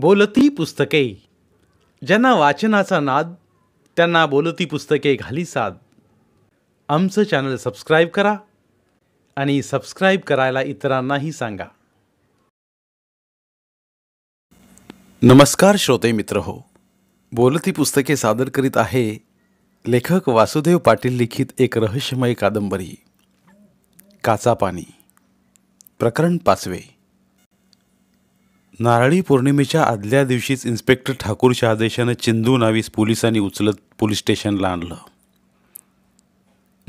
बोलती पुस्तके ज्यांना वाचनाचा नाद त्यांना बोलती पुस्तके घाली साद आमचं चॅनल सबस्क्राईब करा आणि सबस्क्राईब करायला इतरांनाही सांगा नमस्कार श्रोते मित्र हो बोलती पुस्तके सादर करीत आहे लेखक वासुदेव पाटील लिखित एक रहस्यमय कादंबरी काचा पाणी प्रकरण पाचवे नारळी पौर्णिमेच्या आदल्या दिवशीच इन्स्पेक्टर ठाकूरच्या शहादेशानं चिंदू नावीस पोलिसांनी उचलत पोलीस स्टेशनला आणलं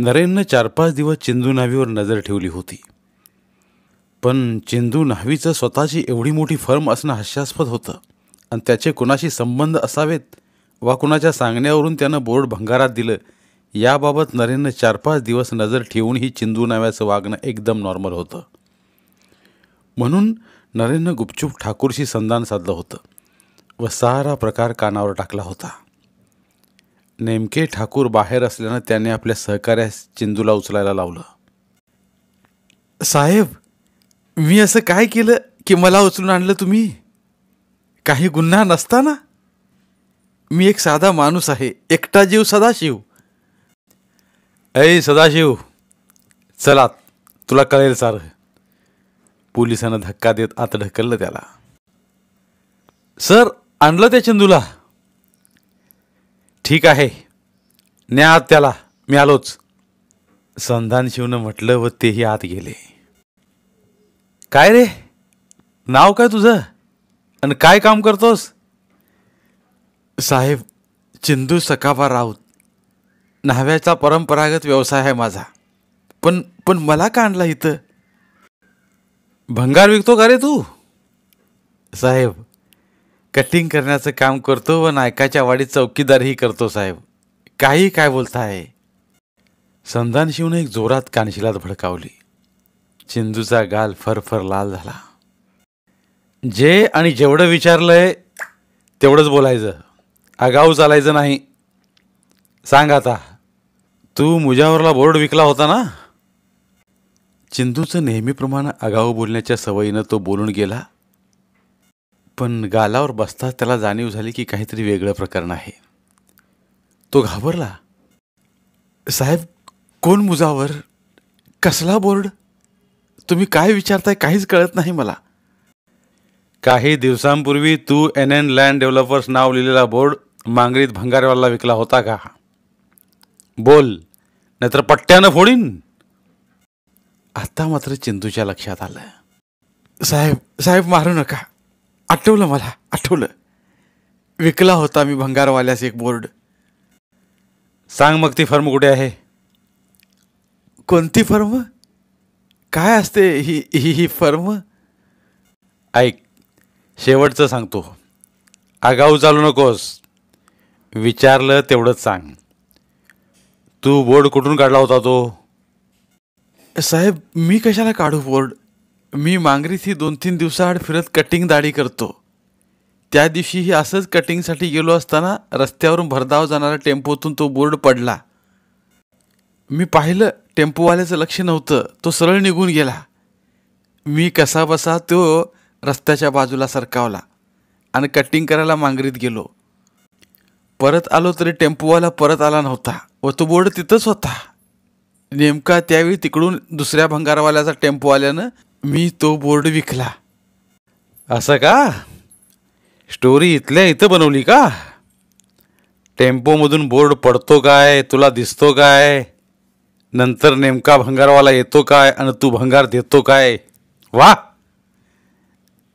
नरेननं चार पाच दिवस चिंदू नावीवर नजर ठेवली होती पण चिंदू न्हावीचं स्वतःची एवढी मोठी फर्म असणं हास्यास्पद होतं आणि त्याचे कुणाशी संबंध असावेत वा कुणाच्या सांगण्यावरून त्यानं बोर्ड भंगारात दिलं याबाबत नरेननं चार पाच दिवस नजर ठेवूनही चिंदू नाव्याचं वागणं एकदम नॉर्मल होतं म्हणून नरेंद्र गुपचूप ठाकूरशी संधान साधलं होतं व सारा प्रकार कानावर टाकला होता नेमके ठाकूर बाहेर असल्यानं त्याने आपल्या सहकाऱ्यास चिंदूला उचलायला लावलं साहेब मी असं काय केलं की मला उचलून आणलं तुम्ही काही गुन्हा नसता ना मी एक साधा माणूस आहे एकटा जीव सदाशिव ऐ सदाशिव चला तुला कळेल सारं पोलिसांना धक्का देत आत ढकललं त्याला सर आणलं त्या चंदूला ठीक आहे न्या आत त्याला मी आलोच संधान शिवनं म्हटलं व तेही आत गेले काय रे नाव काय तुझं आणि काय काम करतोस साहेब चिंदू सकाबा राऊत न्हाव्याचा परंपरागत व्यवसाय आहे माझा पण पण मला का आणला इथं भंगार विकतो का रे तू साहेब कटिंग करण्याचं काम करतो व नायकाच्या वाडीत चौकीदारही करतो साहेब काही काय बोलताय संधान शिवने एक जोरात कानशिलात भडकावली चिंदूचा गाल फरफर लाल झाला जे आणि जेवढं विचारलंय तेवढंच बोलायचं आगाऊ चालायचं नाही सांग आता तू मुजावरला बोर्ड विकला होता ना चिंदूचं नेहमीप्रमाणे आगाऊ बोलण्याच्या सवयीनं तो बोलून गेला पण गालावर बसताच त्याला जाणीव झाली की काहीतरी वेगळं प्रकरण आहे तो घाबरला साहेब कोण मुजावर कसला बोर्ड तुम्ही काय विचारताय काहीच कळत नाही मला काही दिवसांपूर्वी तू एन एन लँड डेव्हलपर्स नाव लिहिलेला बोर्ड मांगरीत भंगारवाला विकला होता का बोल नाहीतर पट्ट्यानं फोडीन आता मात्र चिंतूच्या लक्षात आलं साहेब साहेब मारू नका आठवलं मला आठवलं विकला होता मी भंगारवाल्यास एक बोर्ड सांग मग ती फर्म कुठे आहे कोणती फर्म काय असते ही ही ही फर्म ऐक शेवटचं सांगतो आगाऊ चालू नकोस विचारलं तेवढंच सांग तू बोर्ड कुठून काढला होता तो साहेब मी कशाला काढू बोर्ड मी मांगरीत ही दोन तीन दिवसाआड फिरत कटिंग दाढी करतो त्या दिवशीही असंच कटिंगसाठी गेलो असताना रस्त्यावरून भरधाव जाणाऱ्या टेम्पोतून तो बोर्ड पडला मी पाहिलं टेम्पोवाल्याचं लक्ष नव्हतं तो सरळ निघून गेला मी कसा बसा तो रस्त्याच्या बाजूला सरकावला आणि कटिंग करायला मांगरीत गेलो परत आलो तरी टेम्पोवाला परत आला नव्हता व तो बोर्ड तिथंच होता नेमका त्यावेळी तिकडून दुसऱ्या भंगारवाल्याचा टेम्पो आल्यानं मी तो बोर्ड विकला असं का स्टोरी इथल्या इथं बनवली का टेम्पोमधून बोर्ड पडतो काय तुला दिसतो काय नंतर नेमका भंगारवाला येतो काय आणि तू भंगार देतो काय वा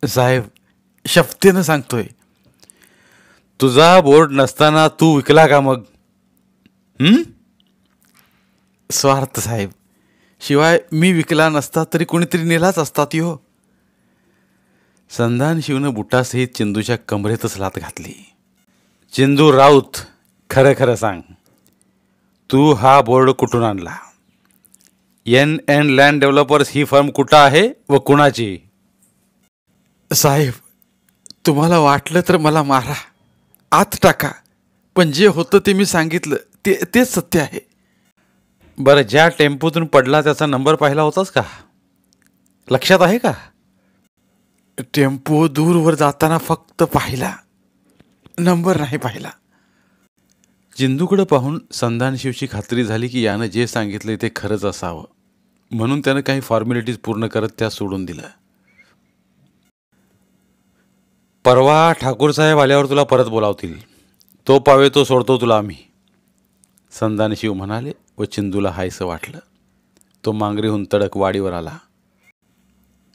साहेब शफ्तेनं सांगतोय तुझा बोर्ड नसताना तू विकला का मग स्वार्थ साहेब शिवाय मी विकला नसता तरी कोणीतरी नेलाच असतात यो हो. संधान शिवनं बुटासहित चेंदूच्या कमरेतच लात घातली चेंदू राऊत खरं खरं सांग तू हा बोर्ड कुठून आणला एन एन लँड डेव्हलपर्स ही फर्म कुठं आहे व कुणाची साहेब तुम्हाला वाटलं तर मला मारा आत टाका पण जे होतं ते मी सांगितलं ते तेच सत्य आहे बरं ज्या टेम्पोतून पडला त्याचा नंबर पाहिला होताच का लक्षात आहे का टेम्पो दूरवर जाताना फक्त पाहिला नंबर नाही पाहिला जिंदूकडं पाहून संधान खात्री झाली की यानं जे सांगितलं ते खरंच असावं म्हणून त्यानं काही फॉर्मॅलिटीज पूर्ण करत त्या सोडून दिलं परवा ठाकूरसाहेब आल्यावर तुला परत बोलावतील तो पावे तो सोडतो तुला आम्ही संधान शिव म्हणाले व चिंदूला हायसं वाटलं तो मांगरीहून तडक वाडीवर आला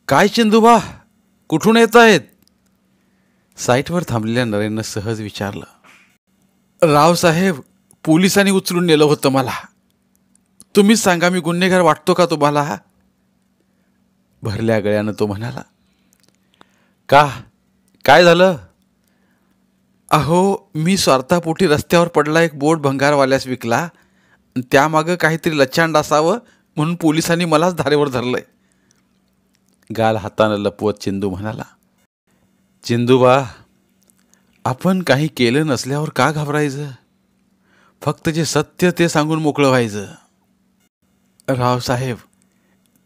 काय चिंदूबा कुठून येत आहेत साईटवर थांबलेल्या नरेननं सहज विचारलं रावसाहेब पोलिसांनी उचलून नेलं होतं मला तुम्हीच सांगा मी गुन्हेगार वाटतो का तुम्हाला भरल्या गळ्यानं तो म्हणाला का काय झालं अहो मी स्वार्थापोटी रस्त्यावर पडला एक बोट भंगारवाल्यास विकला त्यामागं काहीतरी लच्छांड असावं म्हणून पोलिसांनी मलाच धारेवर धरलंय गाल हातानं लपवत चिंदू म्हणाला चिंदूबा आपण काही केलं नसल्यावर का घाबरायचं फक्त जे सत्य ते सांगून मोकळं व्हायचं रावसाहेब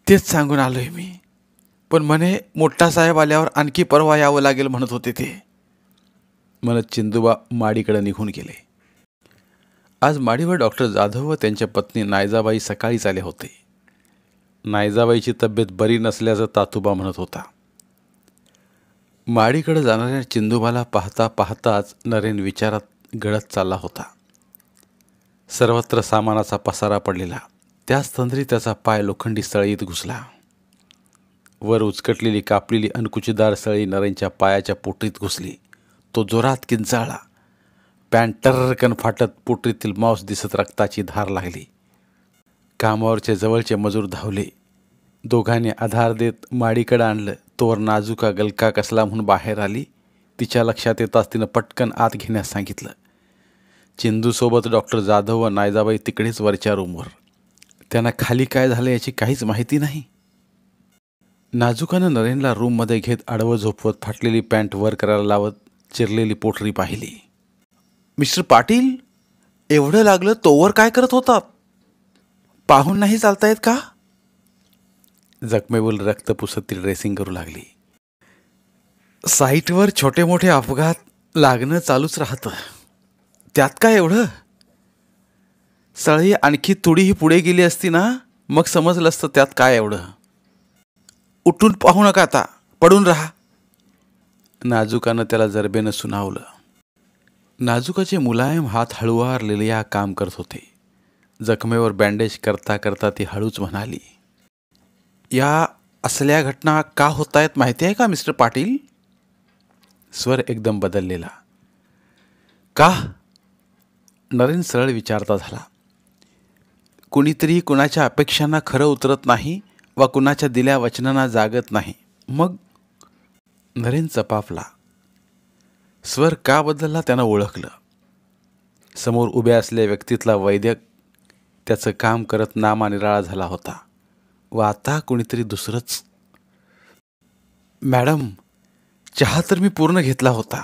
तेच सांगून आलोय मी पण म्हणे मोठा साहेब आल्यावर आणखी परवा यावं लागेल म्हणत होते ते म्हणत चिंदूबा माडीकडे निघून गेले आज माडीवर डॉक्टर जाधव व त्यांच्या पत्नी नायजाबाई सकाळीच आले होते नायजाबाईची तब्येत बरी नसल्याचं तातुबा म्हणत होता माडीकडे जाणाऱ्या चिंदुबाला पाहता पाहताच नरेन विचारात गळत चालला होता सर्वत्र सामानाचा पसारा पडलेला त्याच तंद्री त्याचा पाय लोखंडी सळईत घुसला वर उचकटलेली कापलेली अनकुचीदार सळी नरेनच्या पायाच्या पोटीत घुसली तो जोरात किंचाळला टर्रकन फाटत पोटरीतील मांस दिसत रक्ताची धार लागली कामावरचे जवळचे मजूर धावले दोघांनी आधार देत माडीकडं आणलं तोवर नाजुका गलका कसला म्हणून बाहेर आली तिच्या लक्षात येताच तिनं पटकन आत घेण्यास सांगितलं चिंदूसोबत डॉक्टर जाधव व नायजाबाई तिकडेच वरच्या रूमवर त्यांना खाली काय झालं याची काहीच माहिती नाही नाजुकानं नरेनला रूममध्ये घेत आडवं झोपवत फाटलेली पॅन्ट वर करायला लावत चिरलेली पोटरी पाहिली मिस्टर पाटील एवढं लागलं तोवर काय करत होतात पाहून नाही चालतायत का जखमेवर रक्त पुसत ती ड्रेसिंग करू लागली साईटवर छोटे मोठे अपघात लागणं चालूच राहतं त्यात काय एवढं सळी आणखी थोडीही पुढे गेली असती ना मग समजलं असतं त्यात काय एवढं उठून पाहू नका आता पडून राहा नाजुकानं त्याला जरबेनं सुनावलं नाजुकाचे मुलायम हात हळुवारलेल्या काम करत होते जखमेवर बँडेज करता करता ती हळूच म्हणाली या असल्या घटना का होत आहेत माहिती आहे का मिस्टर पाटील स्वर एकदम बदललेला का नरेन सरळ विचारता झाला कुणीतरी कुणाच्या अपेक्षांना खरं उतरत नाही वा कुणाच्या दिल्या वचनांना जागत नाही मग नरेन चपाफला स्वर का बदलला त्यांना ओळखलं समोर उभ्या असलेल्या व्यक्तीतला वैद्य त्याचं काम करत नामानिराळा झाला होता व आता कुणीतरी दुसरंच मॅडम चहा तर मी पूर्ण घेतला होता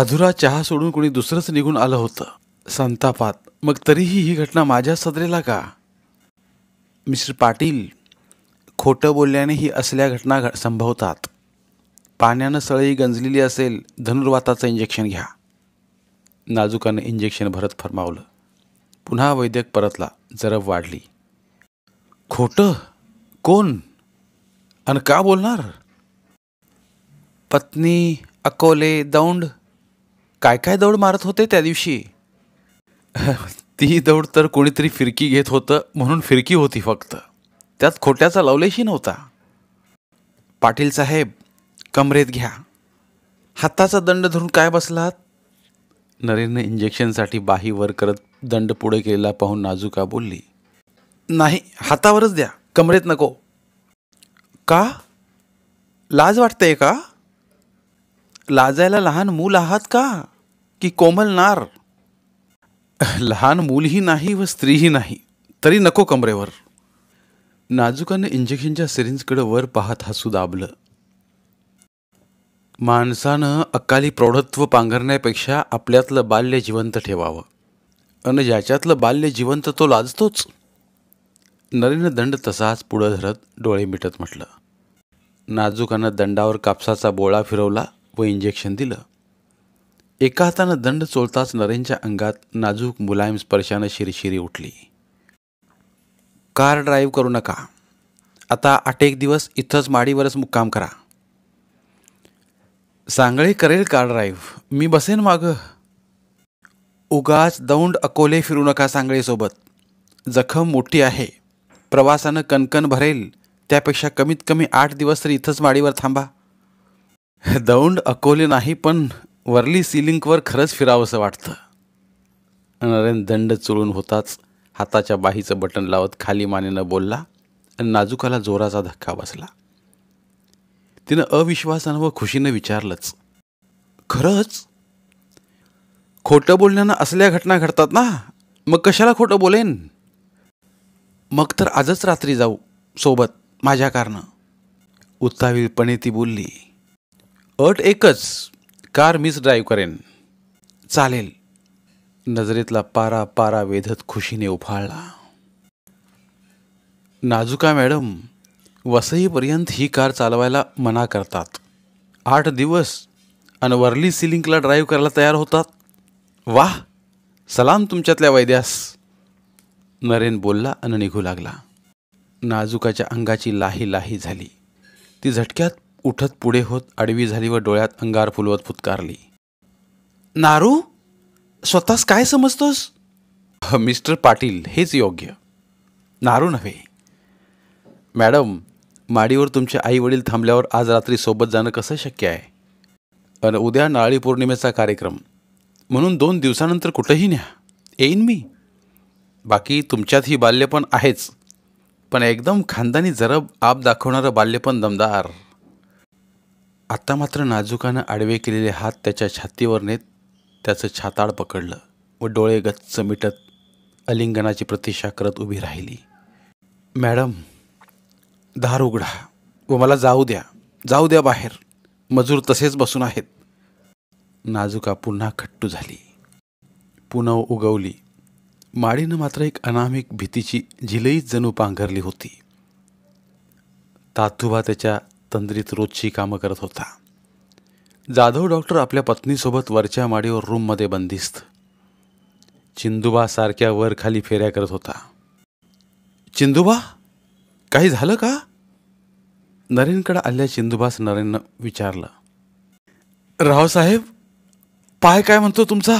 अधुरा चहा सोडून कोणी दुसरंच निघून आलं होतं संतापात मग तरीही ही घटना माझ्या सदरेला का मिस्टर पाटील खोटं बोलल्याने ही असल्या घटना संभवतात पाण्यानं सळई गंजलेली असेल धनुर्वाताचं इंजेक्शन घ्या नाजुकानं इंजेक्शन भरत फरमावलं पुन्हा वैद्यक परतला जरब वाढली खोटं कोण आणि का बोलणार पत्नी अकोले दौंड काय काय दौड मारत होते त्या दिवशी ती दौड तर कोणीतरी फिरकी घेत होतं म्हणून फिरकी होती फक्त त्यात खोट्याचा लवलेशी नव्हता पाटील साहेब कमरेत घ्या हाताचा दंड धरून काय बसलात नरेंद्र इंजेक्शनसाठी बाही वर करत दंड पुढे केलेला पाहून नाजूका बोलली नाही हातावरच द्या कमरेत नको का लाज वाटते का लाजायला लहान मूल आहात का की कोमल नार लहान मूलही नाही व स्त्रीही नाही तरी नको कमरेवर नाजुकाने इंजेक्शनच्या सिरिंजकडे वर पाहत हसू दाबलं माणसानं अकाली प्रौढत्व पांघरण्यापेक्षा आपल्यातलं बाल्य जिवंत ठेवावं आणि ज्याच्यातलं बाल्य जिवंत तो लाजतोच नरेनं दंड तसाच पुढं धरत डोळे मिटत म्हटलं नाजूकानं दंडावर कापसाचा बोळा फिरवला व इंजेक्शन दिलं एका हातानं दंड चोळताच नरेनच्या अंगात नाजूक मुलायम स्पर्शानं शिरशिरी उठली कार ड्राईव्ह करू नका आता आठ एक दिवस इथंच माडीवरच मुक्काम करा सांगळे करेल कार ड्राईव्ह मी बसेन मागं उगाच दौंड अकोले फिरू नका सांगळेसोबत जखम मोठी आहे प्रवासानं कणकण भरेल त्यापेक्षा कमीत कमी आठ दिवस तरी इथंच माडीवर थांबा दौंड अकोले नाही पण वरली सिलिंकवर खरंच फिरावंसं वाटतं नरेन दंड चुळून होताच हाताच्या बाहीचं बटन लावत खाली मानेनं बोलला आणि नाजुकाला जोराचा धक्का बसला तिनं अविश्वासानं व खुशीनं विचारलंच खरंच खोटं बोलण्यानं असल्या घटना घडतात ना मग कशाला खोटं बोलेन मग तर आजच रात्री जाऊ सोबत माझ्या कारनं उत्तावीरपणे ती बोलली अट एकच कार मीच ड्राईव्ह करेन चालेल नजरेतला पारा पारा वेधत खुशीने उफाळला नाजुका मॅडम वसईपर्यंत ही कार चालवायला मना करतात आठ दिवस आणि वरली सिलिंकला ड्राईव्ह करायला तयार होतात वाह सलाम तुमच्यातल्या वैद्यास नरेन बोलला आणि निघू लागला नाजुकाच्या अंगाची लाही लाही झाली ती झटक्यात उठत पुढे होत आडवी झाली व डोळ्यात अंगार फुलवत फुतकारली नारू स्वतःस काय समजतोस मिस्टर पाटील हेच योग्य नारू नव्हे मॅडम माडीवर तुमचे आई वडील थांबल्यावर आज रात्री सोबत जाणं कसं शक्य आहे अन उद्या नाळी पौर्णिमेचा कार्यक्रम म्हणून दोन दिवसानंतर कुठंही न्या येईन मी बाकी तुमच्यात ही बाल्यपण आहेच पण एकदम खानदानी जरब आप दाखवणारं बाल्यपण दमदार आत्ता मात्र नाजुकानं आडवे केलेले हात त्याच्या छातीवर नेत त्याचं छाताळ पकडलं व डोळे गच्च मिटत अलिंगनाची प्रतीक्षा करत उभी राहिली मॅडम दार उघडा व मला जाऊ द्या जाऊ द्या बाहेर मजूर तसेच बसून आहेत नाजुका पुन्हा खट्टू झाली पुनव उगवली माडीनं मात्र एक अनामिक भीतीची झिलईच जणू पांघरली होती तातुबा त्याच्या तंद्रीत रोजची कामं करत होता जाधव डॉक्टर आपल्या पत्नीसोबत वरच्या माडीवर रूममध्ये बंदिस्त चिंदुबा सारख्या वर खाली फेऱ्या करत होता चिंदुबा काही झालं का नरेनकडं आल्या चिंदुबास नरेननं विचारलं रावसाहेब पाय काय म्हणतो तुमचा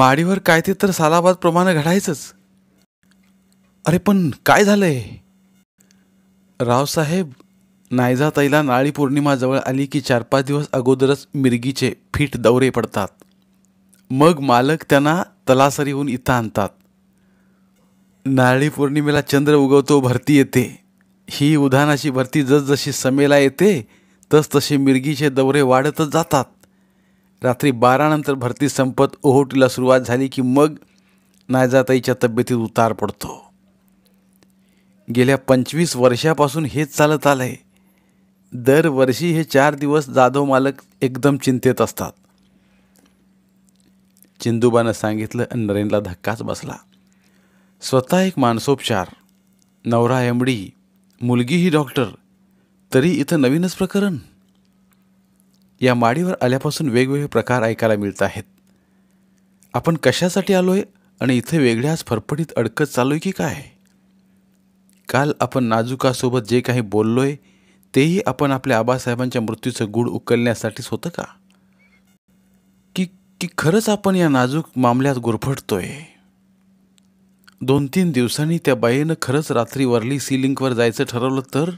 माडीवर काय ते तर सालाबाद प्रमाणे घडायचंच अरे पण काय झालंय रावसाहेब नायजा तैला नाळी पौर्णिमाजवळ आली की चार पाच दिवस अगोदरच मिरगीचे फिट दौरे पडतात मग मालक त्यांना तलासरीहून इथं आणतात नारळी पौर्णिमेला चंद्र उगवतो भरती येते ही उधानाची भरती जसजशी समेला येते तसतसे मिरगीचे दौरे वाढतच जातात रात्री बारानंतर भरती संपत ओहोटीला सुरुवात झाली की मग नायजाताईच्या तब्येतीत उतार पडतो गेल्या पंचवीस वर्षापासून हेच चालत आलं आहे दरवर्षी हे चार दिवस जाधव मालक एकदम चिंतेत असतात चिंदुबानं सांगितलं नरेनला धक्काच बसला स्वतः एक मानसोपचार नवरा एम डी मुलगीही डॉक्टर तरी इथं नवीनच प्रकरण या माडीवर आल्यापासून वेगवेगळे प्रकार ऐकायला मिळत आहेत आपण कशासाठी आलो आहे आणि इथे वेगळ्याच फरफडीत अडकत चालू आहे की काय काल आपण नाजुकासोबत जे काही बोललो आहे तेही आपण आपल्या आबासाहेबांच्या मृत्यूचं गूढ उकलण्यासाठीच होतं का की की खरंच आपण या नाजूक मामल्यात गुरफटतोय दोन तीन दिवसांनी त्या बाईनं खरंच रात्री वरली सिलिंगवर जायचं ठरवलं तर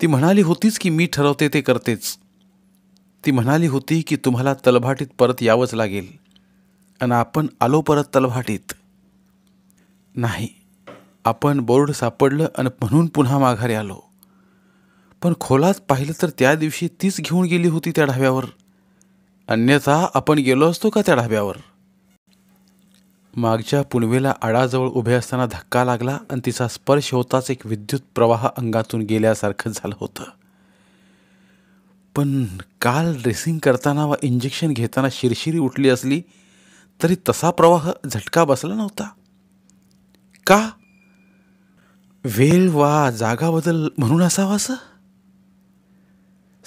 ती म्हणाली होतीच की मी ठरवते ते करतेच ती म्हणाली होती की तुम्हाला तलभाटीत परत यावंच लागेल आणि आपण आलो परत तलभाटीत नाही आपण बोर्ड सापडलं आणि म्हणून पुन्हा माघारी आलो पण खोलात पाहिलं तर त्या दिवशी तीच घेऊन गेली होती त्या ढाब्यावर अन्यथा आपण गेलो असतो का त्या ढाब्यावर मागच्या पुणवेला आडाजवळ उभे असताना धक्का लागला आणि तिचा स्पर्श होताच एक विद्युत प्रवाह अंगातून गेल्यासारखं झालं होतं पण काल ड्रेसिंग करताना वा इंजेक्शन घेताना शिरशिरी उठली असली तरी तसा प्रवाह झटका बसला नव्हता का वेळ वा जागा बदल म्हणून असावा असं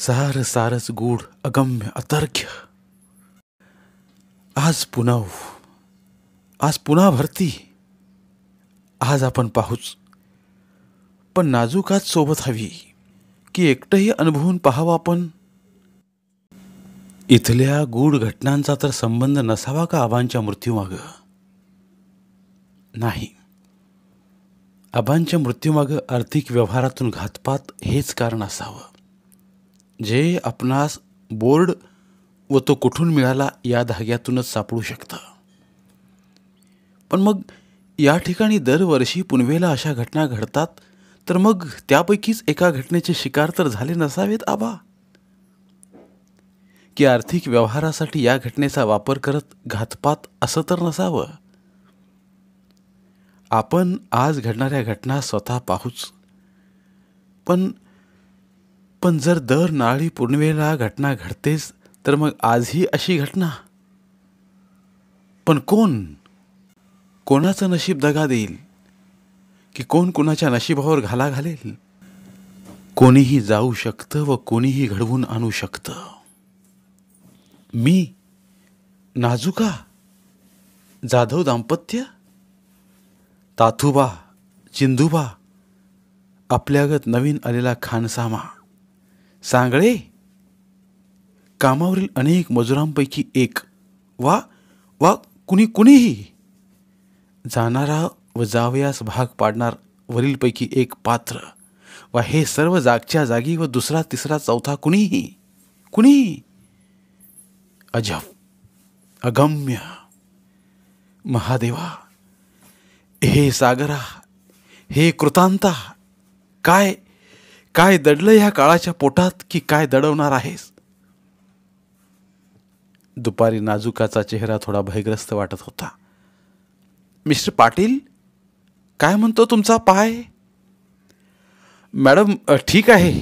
सार सारस गूढ अगम्य अतर्घ्य आज पुनव आज पुन्हा भरती आज आपण पाहूच पण नाजूकात सोबत हवी की एकटंही अनुभवून पाहावं आपण इथल्या गूढ घटनांचा तर संबंध नसावा का आबांच्या मृत्यूमागं नाही आबांच्या मृत्यूमागं आर्थिक व्यवहारातून घातपात हेच कारण असावं जे आपणास बोर्ड व तो कुठून मिळाला या धाग्यातूनच सापडू शकतं पण मग या ठिकाणी दरवर्षी पुनवेला अशा घटना घडतात तर मग त्यापैकीच एका घटनेचे शिकार तर झाले नसावेत आबा की आर्थिक व्यवहारासाठी या घटनेचा वापर करत घातपात असं तर नसावं आपण आज घडणाऱ्या घटना स्वतः पाहूच पण पण जर दर नाळी पुनवेला घटना घडतेच तर मग आजही अशी घटना पण कोण कोणाचं नशीब दगा देईल की कोण कोणाच्या नशिबावर घाला घालेल कोणीही जाऊ शकतं व कोणीही घडवून आणू शकतं मी नाजुका जाधव दाम्पत्य ताथुबा चिंदुबा आपल्यागत नवीन आलेला खानसामा सांगळे कामावरील अनेक मजुरांपैकी एक वा वा कुणी कुणीही जाणारा व जावयास भाग पाडणार वरीलपैकी एक पात्र वा हे सर्व जागच्या जागी व दुसरा तिसरा चौथा कुणीही कुणी अजब अगम्य महादेवा हे सागरा हे कृतांता काय काय दडलं या काळाच्या पोटात की काय दडवणार आहेस दुपारी नाजुकाचा चेहरा थोडा भयग्रस्त वाटत होता मिस्टर पाटील काय म्हणतो तुमचा पाय मॅडम ठीक आहे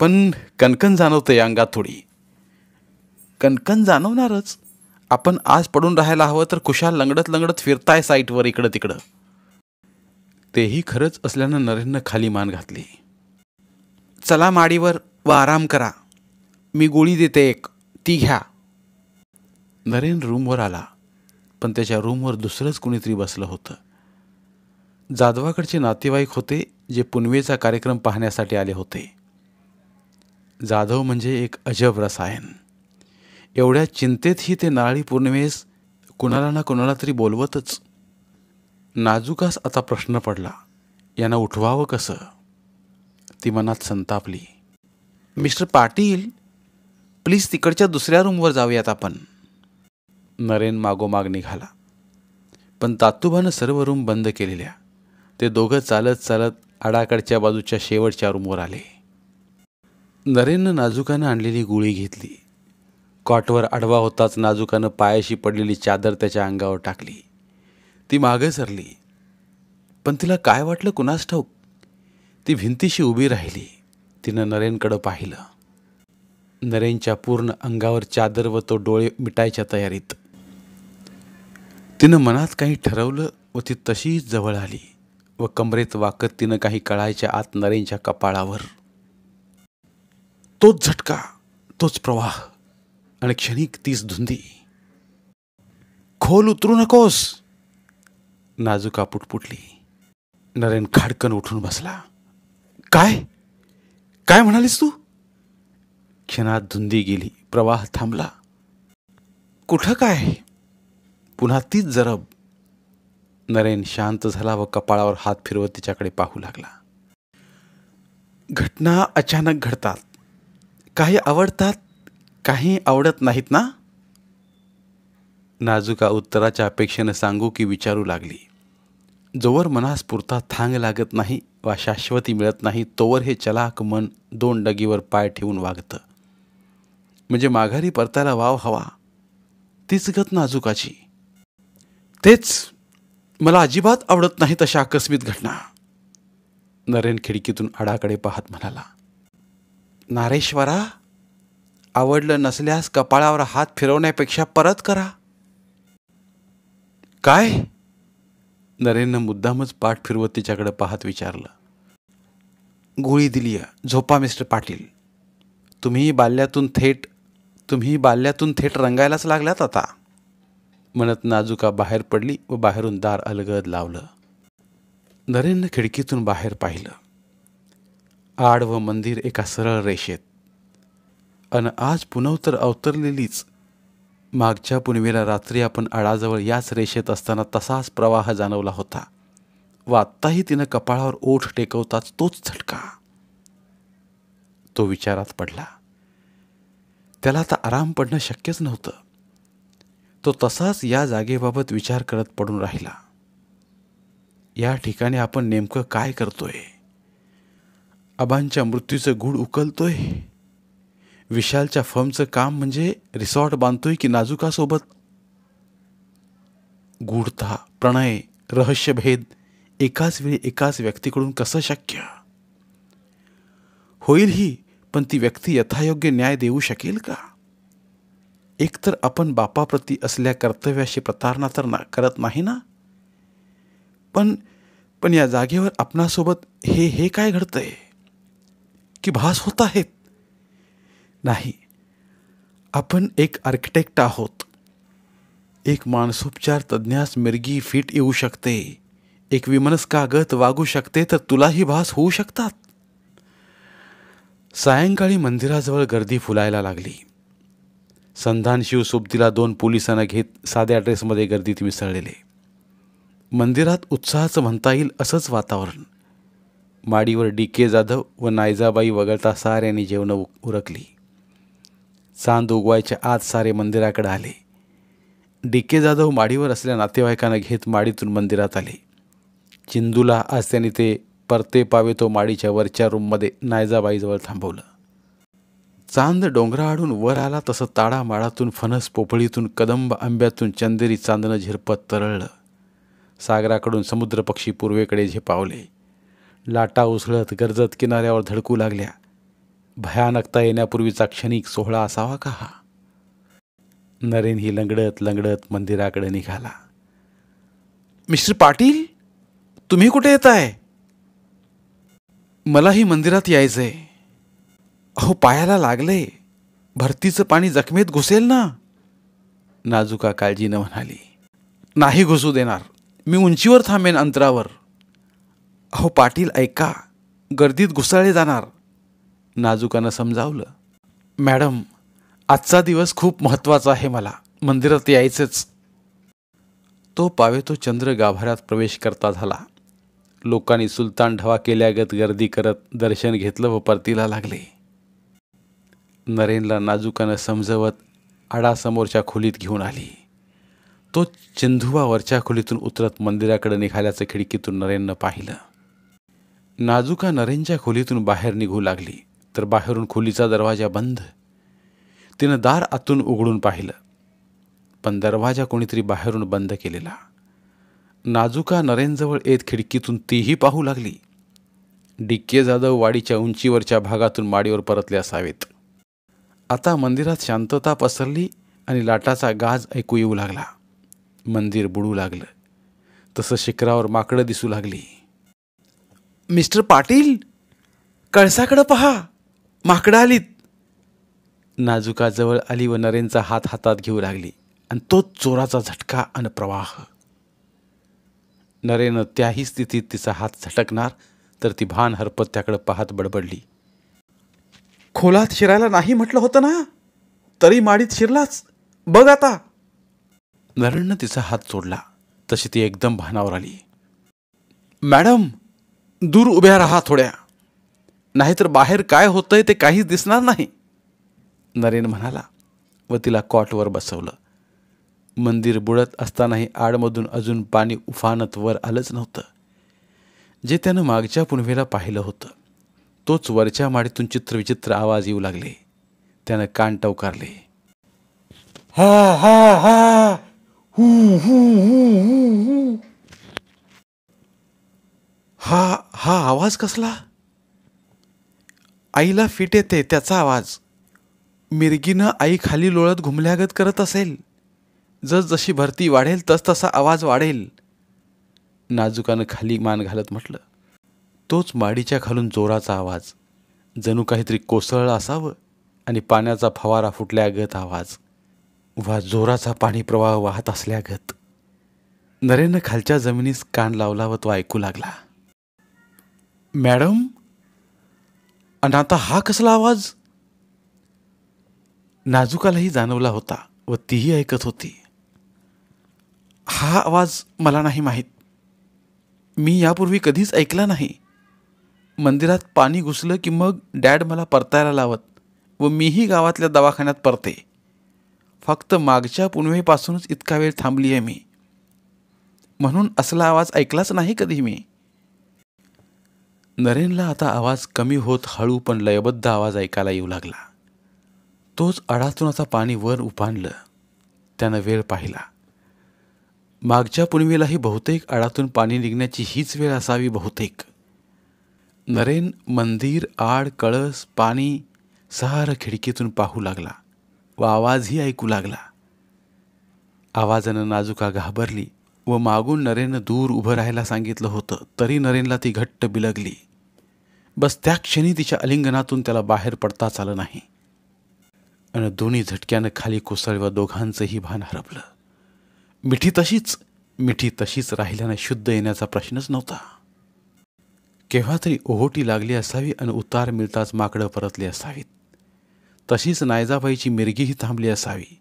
पण कणकण आहे अंगात थोडी कणकण जाणवणारच आपण आज पडून राहायला हवं तर कुशाल लंगडत लंगडत फिरताय साईटवर इकडं तिकडं तेही खरंच असल्यानं नरेननं खाली मान घातली चला माडीवर व आराम करा मी गोळी देते एक ती घ्या नरेन रूमवर आला पण त्याच्या रूमवर दुसरंच कुणीतरी बसलं होतं जाधवाकडचे नातेवाईक होते जे पुनवेचा कार्यक्रम पाहण्यासाठी आले होते जाधव म्हणजे एक अजब रसायन एवढ्या चिंतेतही ते नाळी पौर्णिमेस कुणाला ना कुणाला तरी बोलवतच नाजुकास आता प्रश्न पडला यांना उठवावं कसं ती मनात संतापली मिस्टर पाटील प्लीज तिकडच्या दुसऱ्या रूमवर जाऊयात आपण नरेन मागोमाग निघाला पण तातुबानं सर्व रूम बंद केलेल्या ते दोघं चालत चालत आडाकडच्या बाजूच्या शेवटच्या रूमवर आले नरेननं नाजुकानं आणलेली गुळी घेतली कॉटवर आडवा होताच नाजुकानं पायाशी पडलेली चादर त्याच्या अंगावर टाकली ती मागे सरली पण तिला काय वाटलं कुणास ठाऊक ती भिंतीशी उभी राहिली तिनं नरेनकडं पाहिलं नरेनच्या पूर्ण अंगावर चादर व तो डोळे मिटायच्या तयारीत तिनं मनात काही ठरवलं व ती तशीच जवळ आली व कमरेत वाकत तिनं काही कळायच्या आत नरेंच्या कपाळावर तोच झटका तोच प्रवाह आणि क्षणिक तीच धुंदी खोल उतरू नकोस नाजुका पुटपुटली नरेन खाडकन उठून बसला काय काय म्हणालीस तू क्षणात धुंदी गेली प्रवाह थांबला कुठं काय पुन्हा तीच जरब नरेन शांत झाला व कपाळावर हात फिरवत तिच्याकडे पाहू लागला घटना अचानक घडतात काही आवडतात काही आवडत नाहीत ना नाजुका उत्तराच्या अपेक्षेनं सांगू की विचारू लागली जोवर मनास पुरता थांग लागत नाही वा शाश्वती मिळत नाही तोवर हे चलाक मन दोन डगीवर पाय ठेवून वागतं म्हणजे माघारी परतायला वाव हवा तीच गत नाजुकाची तेच मला अजिबात आवडत नाही तशा आकस्मित घटना नरेन खिडकीतून आडाकडे पाहत म्हणाला नारेश्वरा आवडलं नसल्यास कपाळावर हात फिरवण्यापेक्षा परत करा काय नरेननं मुद्दामच पाठ फिरवत तिच्याकडे पाहत विचारलं गोळी दिली झोपा मिस्टर पाटील तुम्ही बाल्यातून थेट तुम्ही बाल्यातून थेट रंगायलाच लागल्यात आता म्हणत नाजुका बाहेर पडली व बाहेरून दार अलगद लावलं नरेंद्र खिडकीतून बाहेर पाहिलं आड व मंदिर एका सरळ रेषेत अन आज पुनवतर अवतरलेलीच मागच्या पुनवेला रात्री आपण आळाजवळ याच रेषेत असताना तसाच प्रवाह जाणवला होता व आत्ताही तिनं कपाळावर ओठ टेकवताच तोच झटका तो विचारात पडला त्याला आता आराम पडणं शक्यच नव्हतं तो तसाच या जागेबाबत विचार करत पडून राहिला या ठिकाणी आपण नेमकं काय करतोय अबांच्या मृत्यूचं गूढ उकलतोय विशालच्या फर्मचं काम म्हणजे रिसॉर्ट बांधतोय की नाजुकासोबत गूढता प्रणय रहस्यभेद एकाच वेळी एकाच व्यक्तीकडून कसं शक्य होईल ही पण ती व्यक्ती यथायोग्य न्याय देऊ शकेल का एकतर आपण बापाप्रती असल्या कर्तव्याशी प्रतारणा तर ना करत नाही ना पण पण या जागेवर आपणासोबत हे हे काय घडतंय की भास होत आहेत नाही आपण एक आर्किटेक्ट आहोत एक मानसोपचार तज्ज्ञास मिरगी फिट येऊ शकते एक विमनस्कागत वागू शकते तर तुलाही भास होऊ शकतात सायंकाळी मंदिराजवळ गर्दी फुलायला लागली संधान शिवसोबतीला दोन पोलिसांना घेत साध्या ड्रेसमध्ये गर्दीत मिसळलेले मंदिरात उत्साहाचं म्हणता येईल असंच वातावरण माडीवर डी के जाधव व नायजाबाई वगळता साऱ्यांनी जेवणं उरकली चांद उगवायच्या आत सारे मंदिराकडे आले डी के जाधव माडीवर असल्या नातेवाईकांना घेत माडीतून मंदिरात आले चिंदूला आज त्यांनी ते परते पावे तो माडीच्या वरच्या रूममध्ये नायजाबाईजवळ थांबवलं चांद डोंगराआडून वर आला तसं ताडामाळातून फणस पोपळीतून कदंब आंब्यातून चंदेरी चांदणं झिरपत तरळलं सागराकडून समुद्र पक्षी पूर्वेकडे झेपावले लाटा उसळत गरजत किनाऱ्यावर धडकू लागल्या भयानकता येण्यापूर्वीचा क्षणिक सोहळा असावा का हा नरेन ही लंगडत लंगडत मंदिराकडे निघाला मिस्टर पाटील तुम्ही कुठे येत आहे मलाही मंदिरात यायचं आहे अहो पायाला लागले भरतीचं पाणी जखमेत घुसेल ना नाजुका काळजीनं म्हणाली नाही घुसू देणार मी उंचीवर थांबेन अंतरावर अहो पाटील ऐका गर्दीत घुसाळे जाणार नाजुकानं समजावलं मॅडम आजचा दिवस खूप महत्त्वाचा आहे मला मंदिरात यायचंच तो तो चंद्र गाभाऱ्यात प्रवेश करता झाला लोकांनी सुलतान ढवा केल्यागत गर्दी करत दर्शन घेतलं व परतीला लागले नरेनला नाजुकानं समजवत आडासमोरच्या खोलीत घेऊन आली तो चिंधुवा वरच्या खोलीतून उतरत मंदिराकडे निघाल्याचं खिडकीतून नरेननं पाहिलं नाजुका नरेनच्या खोलीतून बाहेर निघू लागली तर बाहेरून खोलीचा दरवाजा बंद तिनं दार आतून उघडून पाहिलं पण दरवाजा कोणीतरी बाहेरून बंद केलेला नाजुका नरेनजवळ येत खिडकीतून तीही पाहू लागली डिक्के जाधव वाडीच्या उंचीवरच्या भागातून माडीवर परतले असावेत आता मंदिरात शांतता पसरली आणि लाटाचा गाज ऐकू येऊ लागला मंदिर बुडू लागलं तसं शिखरावर माकडं दिसू लागली मिस्टर पाटील कळसाकडं पहा माकडं आलीत नाजुकाजवळ आली व नरेनचा हात हातात घेऊ लागली आणि तोच चोराचा झटका आणि प्रवाह नरेनं त्याही स्थितीत तिचा हात झटकणार तर ती भान हरपत त्याकडे पाहत बडबडली खोलात शिरायला नाही म्हटलं होतं ना तरी माडीत शिरलाच बघ आता नरणनं तिचा हात सोडला तशी ती एकदम भानावर आली मॅडम दूर उभ्या राहा थोड्या नाहीतर बाहेर काय होतंय ते काहीच दिसणार नाही नरेन म्हणाला व तिला कॉटवर बसवलं मंदिर बुडत असतानाही आडमधून अजून पाणी उफानत वर आलंच नव्हतं जे त्यानं मागच्या पुनवेला पाहिलं होतं तोच वरच्या माडीतून चित्रविचित्र आवाज येऊ लागले त्यानं कान टवकारले हा हा हा हा हा आवाज कसला आईला फिट येते त्याचा आवाज मिरगीनं आई खाली लोळत घुमल्यागत करत असेल जस जशी भरती वाढेल तस तसा आवाज वाढेल नाजुकानं खाली मान घालत म्हटलं तोच माडीच्या खालून जोराचा आवाज जणू काहीतरी कोसळलं असावं आणि पाण्याचा फवारा फुटल्यागत आवाज वा जोराचा पाणी प्रवाह वाहत असल्यागत नरेनं खालच्या जमिनीस कान लावला व तो ऐकू लागला मॅडम आणि आता हा कसला आवाज नाजुकालाही जाणवला होता व तीही ऐकत होती हा आवाज मला नाही माहीत मी यापूर्वी कधीच ऐकला नाही मंदिरात पाणी घुसलं की मग डॅड मला परतायला लावत व मीही गावातल्या दवाखान्यात परते फक्त मागच्या पुनवेपासूनच इतका वेळ थांबली आहे मी म्हणून असला आवाज ऐकलाच नाही कधी मी नरेनला आता आवाज कमी होत हळू पण लयबद्ध आवाज ऐकायला येऊ लागला तोच अडातून आता पाणी वर उपाणलं त्यानं वेळ पाहिला मागच्या पुनवेलाही बहुतेक अडातून पाणी निघण्याची हीच वेळ असावी बहुतेक नरेन मंदिर आड कळस पाणी सहार खिडकीतून पाहू लागला व आवाजही ऐकू लागला आवाजानं नाजुका घाबरली व मागून नरेननं दूर उभं राहायला सांगितलं होतं तरी नरेनला ती घट्ट बिलगली बस त्या क्षणी तिच्या अलिंगनातून त्याला बाहेर पडताच आलं नाही आणि दोन्ही झटक्यानं खाली कोसळवा दोघांचंही भान हरपलं मिठी तशीच मिठी तशीच राहिल्यानं शुद्ध येण्याचा प्रश्नच नव्हता केव्हा तरी ओहोटी लागली असावी आणि उतार मिळताच माकडं परतली असावीत तशीच नायजाबाईची मिरगीही थांबली असावी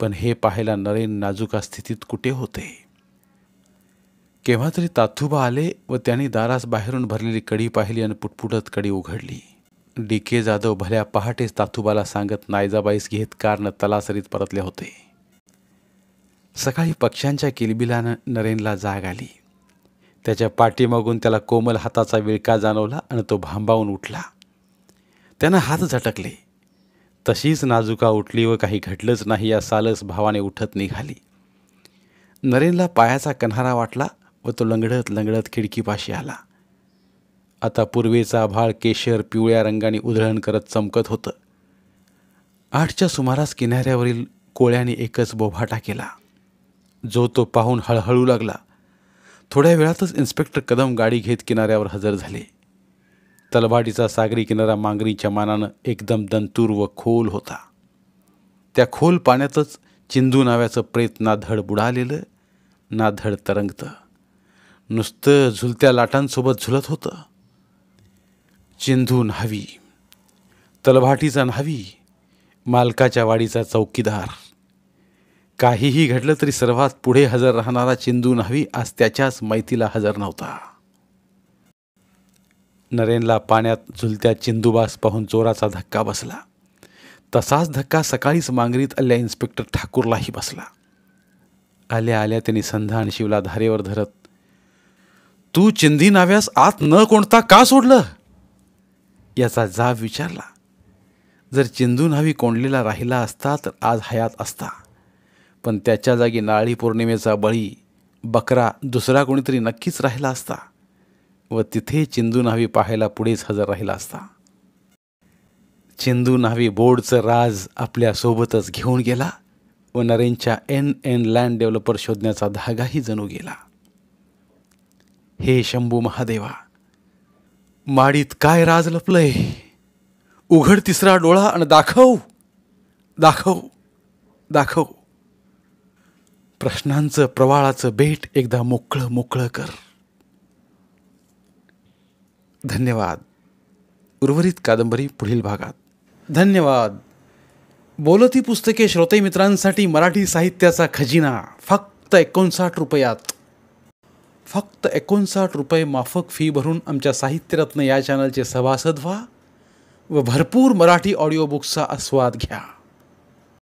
पण हे पाहायला नरेन नाजुका स्थितीत कुठे होते केव्हा तरी ताथुबा आले व त्यांनी दारास बाहेरून भरलेली कडी पाहिली आणि पुटपुटत कडी उघडली डी के जाधव भल्या पहाटेच ताथुबाला सांगत नायजाबाईस घेत कारनं तलासरीत परतले होते सकाळी पक्ष्यांच्या किलबिलानं नरेनला जाग आली त्याच्या पाठीमागून त्याला कोमल हाताचा विळका जाणवला आणि तो भांबावून उठला त्यानं हात झटकले तशीच नाजुका उठली व काही घडलंच नाही या सालस भावाने उठत निघाली नरेनला पायाचा कन्हारा वाटला व तो लंगडत लंगडत खिडकीपाशी आला आता पूर्वेचा भाळ केशर पिवळ्या रंगाने उधळण करत चमकत होतं आठच्या सुमारास किनाऱ्यावरील कोळ्याने एकच बोभाटा केला जो तो पाहून हळहळू लागला थोड्या वेळातच इन्स्पेक्टर कदम गाडी घेत किनाऱ्यावर हजर झाले तलवाडीचा सागरी किनारा मांगरीच्या मानानं एकदम दंतूर व खोल होता त्या खोल पाण्यातच चिंदू नाव्याचं प्रेत ना धड बुडालेलं ना धड तरंगतं नुसतं झुलत्या लाटांसोबत झुलत होतं चिंधू न्हावी तलभाटीचा न्हावी मालकाच्या वाडीचा चौकीदार काहीही घडलं तरी सर्वात पुढे हजर राहणारा चिंदू न्हावी आज त्याच्याच मैतीला हजर नव्हता नरेनला पाण्यात झुलत्या चिंदूबास पाहून चोराचा धक्का बसला तसाच धक्का सकाळीच मांगरीत आल्या इन्स्पेक्टर ठाकूरलाही बसला आल्या आल्या त्यांनी संधा आणि शिवला धारेवर धरत तू चिंदी नाव्यास आत न कोणता का सोडलं याचा जाब विचारला जर चिंदू न्हावी कोंडलेला राहिला असता तर आज हयात असता पण त्याच्या जागी नाळी पौर्णिमेचा बळी बकरा दुसरा कोणीतरी नक्कीच राहिला असता व तिथे चिंदू न्हावी पाहायला पुढेच हजर राहिला असता चिंदू न्हावी बोर्डचं राज आपल्यासोबतच घेऊन गेला व नरेनच्या एन एन लँड डेव्हलपर शोधण्याचा धागाही जणू गेला हे शंभू महादेवा माडीत काय राज लपलंय उघड तिसरा डोळा आणि दाखव दाखव दाखव प्रश्नांचं प्रवाळाचं भेट एकदा मोकळं मोकळं कर धन्यवाद उर्वरित कादंबरी पुढील भागात धन्यवाद बोलती पुस्तके श्रोते मित्रांसाठी मराठी साहित्याचा खजिना फक्त एकोणसाठ रुपयात फक्त एकोणसाठ रुपये माफक फी भरून आमच्या साहित्यरत्न या चॅनलचे सभासद व्हा व भरपूर मराठी ऑडिओ बुक्सचा आस्वाद घ्या